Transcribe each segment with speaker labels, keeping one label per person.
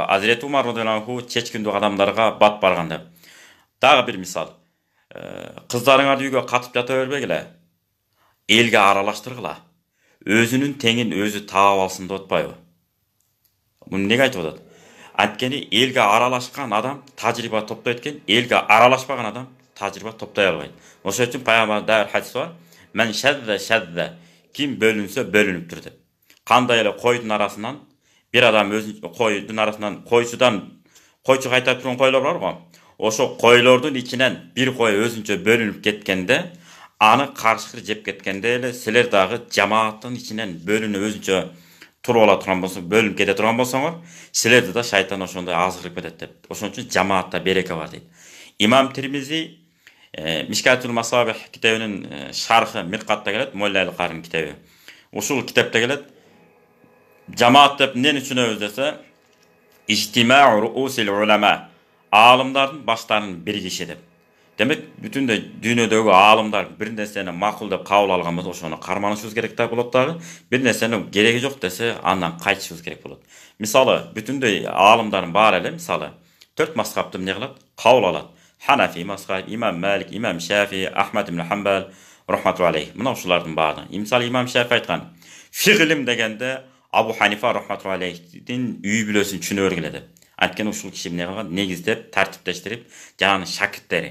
Speaker 1: әзіреті умар чечкиндік күндік адамдарға бат барғанда тағы бір мисал. Қыздарыңар э, үйге қатып жата бербегіле елге аралаштырғыла өзінің теңін өзі таап алсын деп отпайбы мұны неге айтып жатады анткени елге аралашқан адам тәжірибе топтай еткен елге аралашпаған адам тәжірибе топтай алмайды ошон үчүн пайгамбар дагы хадис бар мән шәдді ким бөлінсе бөлініп тұр деп қандай эле койдун арасынан бір адам өзүн койдун арасынан койчудан койчу кайтарып турган койлор бар ғой ошол койлордун ичинен бир кой өзүнчө бөлүнүп кеткенде аны каршылар жеп кеткенде эле силер дагы жамааттын ичинен бөлүнүп өзүнчө туруп ала турган болсоң бөлүнүп кете турган болсоңор силерди да шайтан ошондой азгырып кетет деп ошон үчүн жамаатта береке бар дейт имам термизи мишкатул масабих китебинин шархы миркатта келет молля карын китеби ушул китепте келет Cemaat dep ne üçin özdese? İctima'u ru'usil ulema. Alimlerin başlarının bir kişidir. Demek bütün de dünödögü alimler bir neseni makul dep kabul alganmız oşonu karmanışыбыз керек та болот дагы, bir neseni кереги жок десе, андан кайтышыбыз керек болот. Мисалы, бүтүндөй alimlerin бар misalı. Tört 4 mazhabda ne kılat? Kavul alat. Hanafi mazhab, İmam Malik, İmam Şafi, Ahmet ibn Hanbel rahmetullahi aleyh. Bunlar şunlardan bari. İmsal İmam Şafii aytkan. degen de абу ханифа рахматулла үй бүлөсүн түшүнүп деп анткени ушул киши эмне кылган негиздеп тартиптештирип жаңы шакирттери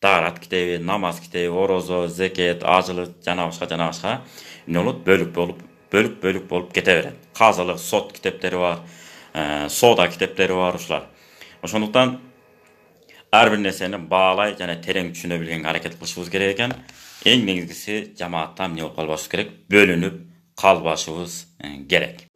Speaker 1: таарат китеби намаз китеби орозо зекет ажылык жана башка жана башка эмне болот бөлүк болуп бөлүк бөлүк болуп кете берет казылык сот китептери бар соода китептери бар ушулар ошондуктан ар бир нерсени баалай жана терең түшүнө билгенге аракет кылышыбыз керек экен эң негизгиси жамаатта эмне болуп калбашыбыз керек бөлүнүп kalbaşımız e, gerek.